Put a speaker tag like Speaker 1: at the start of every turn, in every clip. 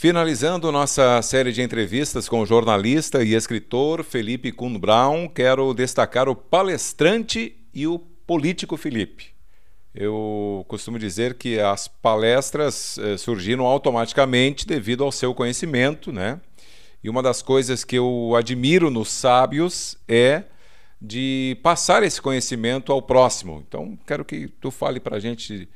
Speaker 1: Finalizando nossa série de entrevistas com o jornalista e escritor Felipe Kuhn Brown, quero destacar o palestrante e o político Felipe. Eu costumo dizer que as palestras eh, surgiram automaticamente devido ao seu conhecimento, né? E uma das coisas que eu admiro nos sábios é de passar esse conhecimento ao próximo. Então, quero que tu fale para a gente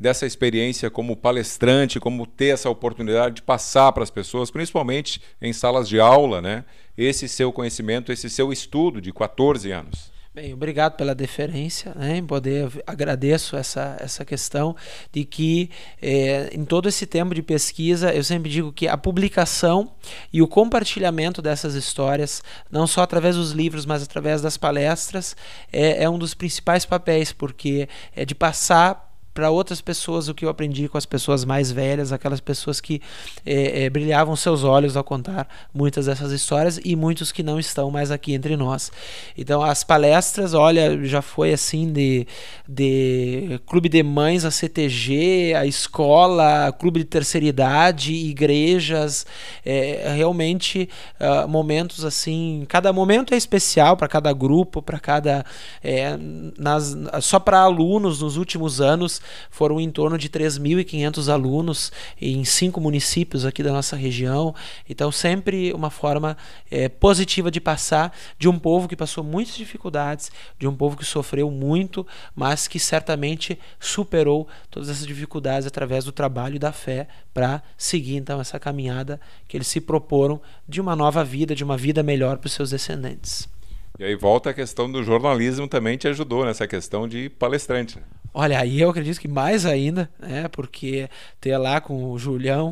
Speaker 1: dessa experiência como palestrante, como ter essa oportunidade de passar para as pessoas, principalmente em salas de aula, né, esse seu conhecimento, esse seu estudo de 14 anos?
Speaker 2: Bem, obrigado pela deferência, né, em poder agradeço essa, essa questão de que eh, em todo esse tempo de pesquisa eu sempre digo que a publicação e o compartilhamento dessas histórias, não só através dos livros, mas através das palestras, é, é um dos principais papéis, porque é de passar para outras pessoas o que eu aprendi com as pessoas mais velhas, aquelas pessoas que é, é, brilhavam seus olhos ao contar muitas dessas histórias e muitos que não estão mais aqui entre nós. Então, as palestras, olha, já foi assim de, de clube de mães, a CTG, a escola, clube de terceira idade, igrejas, é, realmente uh, momentos assim. Cada momento é especial para cada grupo, para cada. É, nas, só para alunos nos últimos anos foram em torno de 3.500 alunos em cinco municípios aqui da nossa região. Então, sempre uma forma é, positiva de passar de um povo que passou muitas dificuldades, de um povo que sofreu muito, mas que certamente superou todas essas dificuldades através do trabalho e da fé para seguir então essa caminhada que eles se proporam de uma nova vida, de uma vida melhor para os seus descendentes.
Speaker 1: E aí volta a questão do jornalismo também te ajudou nessa questão de palestrante. Né?
Speaker 2: Olha, aí eu acredito que mais ainda, né? Porque ter lá com o Julião,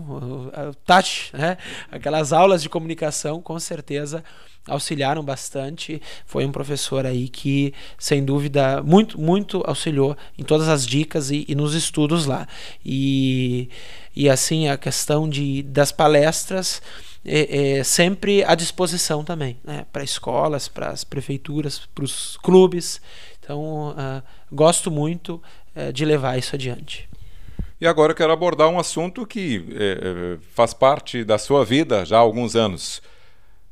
Speaker 2: o, o Tati, né? Aquelas aulas de comunicação, com certeza auxiliaram bastante. Foi um professor aí que, sem dúvida, muito, muito auxiliou em todas as dicas e, e nos estudos lá. E, e assim, a questão de, das palestras. É, é, sempre à disposição também, né? para escolas, para as prefeituras, para os clubes. Então, uh, gosto muito uh, de levar isso adiante.
Speaker 1: E agora eu quero abordar um assunto que eh, eh, faz parte da sua vida já há alguns anos.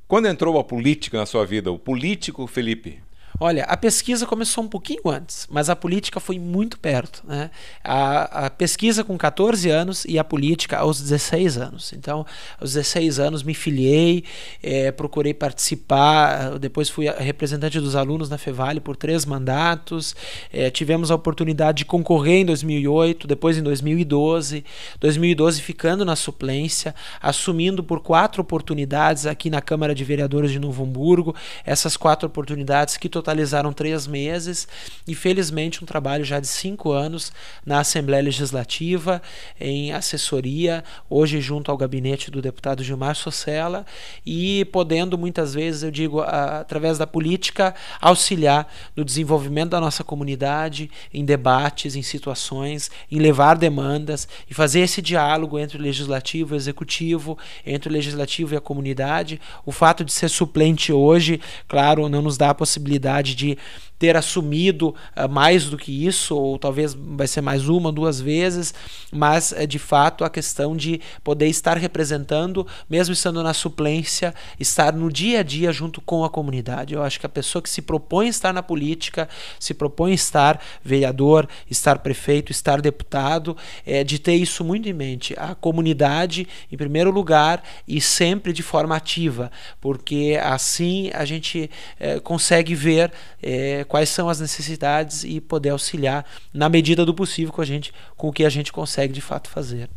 Speaker 1: Quando entrou a política na sua vida, o político Felipe,
Speaker 2: Olha, a pesquisa começou um pouquinho antes, mas a política foi muito perto. Né? A, a pesquisa com 14 anos e a política aos 16 anos. Então, aos 16 anos me filiei, é, procurei participar, depois fui representante dos alunos na Fevale por três mandatos, é, tivemos a oportunidade de concorrer em 2008, depois em 2012, 2012 ficando na suplência, assumindo por quatro oportunidades aqui na Câmara de Vereadores de Novo Hamburgo, essas quatro oportunidades que totalizaram três meses e, felizmente, um trabalho já de cinco anos na Assembleia Legislativa, em assessoria, hoje junto ao gabinete do deputado Gilmar Socella, e podendo, muitas vezes, eu digo, através da política, auxiliar no desenvolvimento da nossa comunidade, em debates, em situações, em levar demandas e fazer esse diálogo entre o legislativo e o executivo, entre o legislativo e a comunidade. O fato de ser suplente hoje, claro, não nos dá a possibilidade oportunidade de ter assumido uh, mais do que isso, ou talvez vai ser mais uma, duas vezes, mas é de fato a questão de poder estar representando, mesmo estando na suplência, estar no dia a dia junto com a comunidade. Eu acho que a pessoa que se propõe estar na política, se propõe estar vereador, estar prefeito, estar deputado, é de ter isso muito em mente. A comunidade em primeiro lugar e sempre de forma ativa, porque assim a gente é, consegue ver saber é, quais são as necessidades e poder auxiliar na medida do possível com a gente, com o que a gente consegue de fato fazer.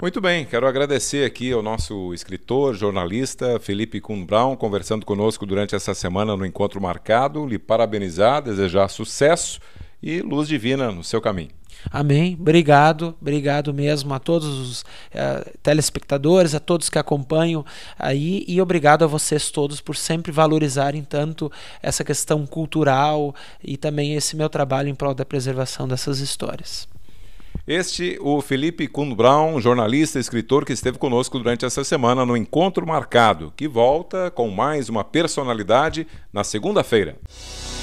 Speaker 1: Muito bem, quero agradecer aqui ao nosso escritor, jornalista Felipe Kuhn Brown, conversando conosco durante essa semana no Encontro Marcado, lhe parabenizar, desejar sucesso e luz divina no seu caminho.
Speaker 2: Amém. Obrigado, obrigado mesmo a todos os uh, telespectadores, a todos que acompanham aí e obrigado a vocês todos por sempre valorizarem tanto essa questão cultural e também esse meu trabalho em prol da preservação dessas histórias.
Speaker 1: Este, o Felipe Kuhn Brown, jornalista e escritor que esteve conosco durante essa semana no Encontro Marcado, que volta com mais uma personalidade na segunda-feira.